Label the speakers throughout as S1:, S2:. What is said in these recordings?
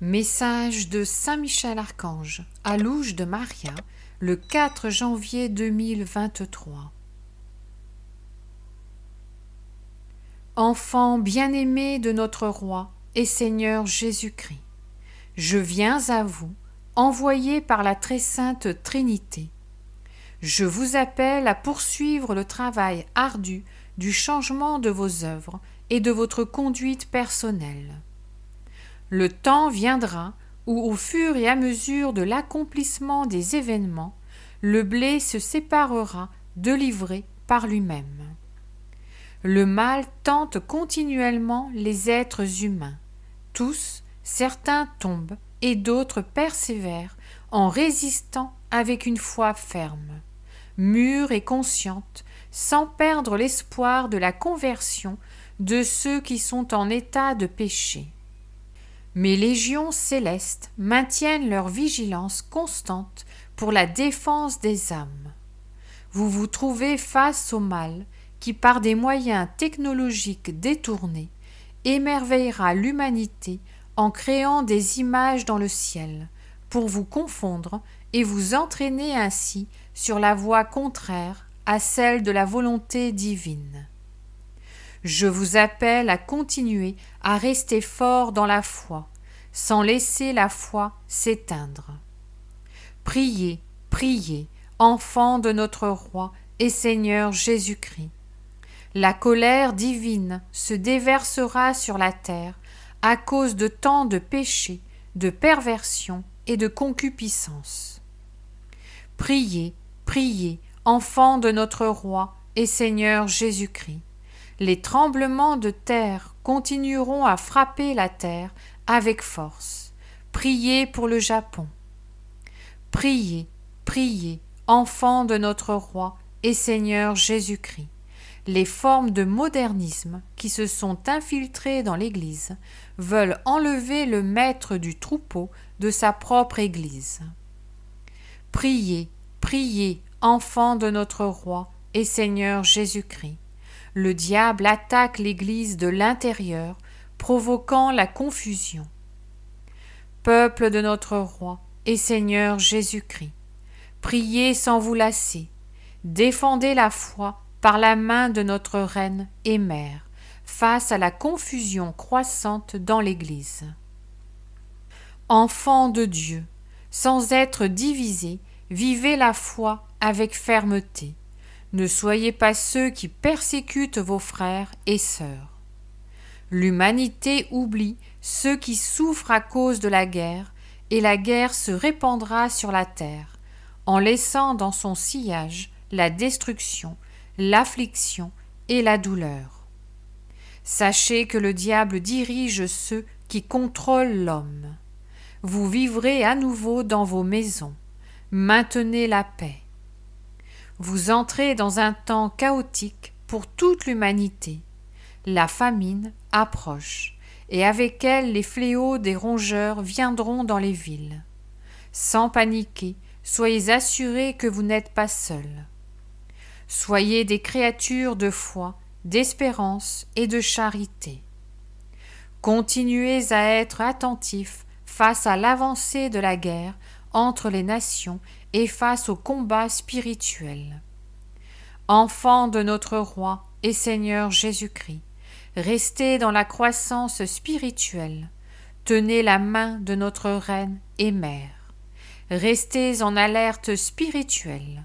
S1: Message de Saint Michel Archange à Louge de Maria le 4 janvier 2023. Enfant bien-aimé de notre Roi et Seigneur Jésus-Christ, je viens à vous, envoyé par la très sainte Trinité. Je vous appelle à poursuivre le travail ardu du changement de vos œuvres et de votre conduite personnelle le temps viendra où, au fur et à mesure de l'accomplissement des événements, le blé se séparera de l'ivraie par lui-même. Le mal tente continuellement les êtres humains. Tous, certains tombent et d'autres persévèrent en résistant avec une foi ferme, mûre et consciente, sans perdre l'espoir de la conversion de ceux qui sont en état de péché mes légions célestes maintiennent leur vigilance constante pour la défense des âmes. Vous vous trouvez face au mal qui, par des moyens technologiques détournés, émerveillera l'humanité en créant des images dans le ciel, pour vous confondre et vous entraîner ainsi sur la voie contraire à celle de la volonté divine. Je vous appelle à continuer à rester fort dans la foi, sans laisser la foi s'éteindre. Priez, priez, enfants de notre Roi et Seigneur Jésus-Christ. La colère divine se déversera sur la terre à cause de tant de péchés, de perversions et de concupiscence. Priez, priez, enfants de notre Roi et Seigneur Jésus-Christ les tremblements de terre continueront à frapper la terre avec force. Priez pour le Japon. Priez, priez, enfants de notre roi et Seigneur Jésus-Christ. Les formes de modernisme qui se sont infiltrées dans l'Église veulent enlever le maître du troupeau de sa propre Église. Priez, priez, enfants de notre roi et Seigneur Jésus-Christ le diable attaque l'Église de l'intérieur, provoquant la confusion. Peuple de notre Roi et Seigneur Jésus-Christ, priez sans vous lasser, défendez la foi par la main de notre Reine et Mère, face à la confusion croissante dans l'Église. Enfants de Dieu, sans être divisés, vivez la foi avec fermeté. Ne soyez pas ceux qui persécutent vos frères et sœurs. L'humanité oublie ceux qui souffrent à cause de la guerre, et la guerre se répandra sur la terre, en laissant dans son sillage la destruction, l'affliction et la douleur. Sachez que le diable dirige ceux qui contrôlent l'homme. Vous vivrez à nouveau dans vos maisons. Maintenez la paix. Vous entrez dans un temps chaotique pour toute l'humanité. La famine approche, et avec elle les fléaux des rongeurs viendront dans les villes. Sans paniquer, soyez assurés que vous n'êtes pas seuls. Soyez des créatures de foi, d'espérance et de charité. Continuez à être attentifs face à l'avancée de la guerre entre les nations et face au combat spirituel. Enfants de notre Roi et Seigneur Jésus-Christ, restez dans la croissance spirituelle, tenez la main de notre Reine et Mère, restez en alerte spirituelle.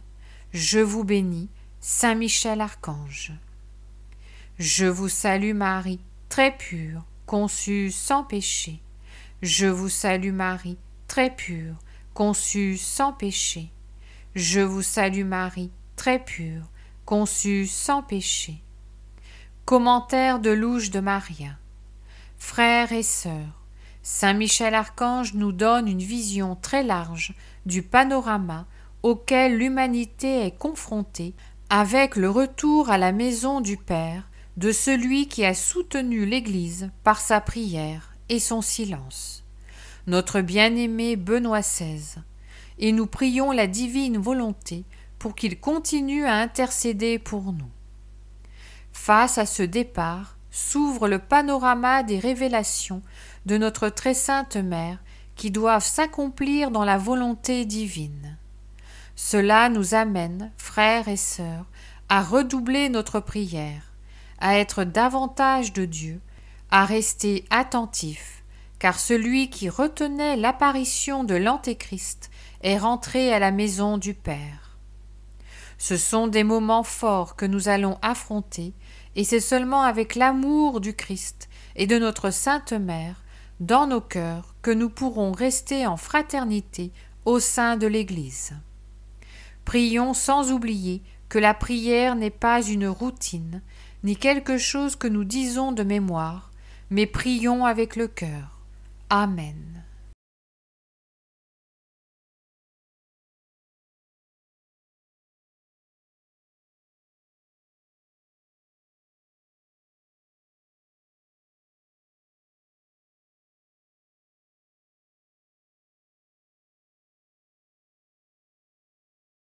S1: Je vous bénis, Saint Michel Archange. Je vous salue Marie, très pure, conçue sans péché. Je vous salue Marie, très pure, Conçu sans péché. Je vous salue Marie, très pure, conçue sans péché. Commentaire de Louge de Maria. Frères et sœurs, Saint Michel Archange nous donne une vision très large du panorama auquel l'humanité est confrontée avec le retour à la maison du Père de celui qui a soutenu l'Église par sa prière et son silence notre bien-aimé Benoît XVI, et nous prions la divine volonté pour qu'il continue à intercéder pour nous. Face à ce départ, s'ouvre le panorama des révélations de notre très sainte Mère qui doivent s'accomplir dans la volonté divine. Cela nous amène, frères et sœurs, à redoubler notre prière, à être davantage de Dieu, à rester attentifs, car celui qui retenait l'apparition de l'Antéchrist est rentré à la maison du Père. Ce sont des moments forts que nous allons affronter, et c'est seulement avec l'amour du Christ et de notre Sainte Mère dans nos cœurs que nous pourrons rester en fraternité au sein de l'Église. Prions sans oublier que la prière n'est pas une routine, ni quelque chose que nous disons de mémoire, mais prions avec le cœur. Amen.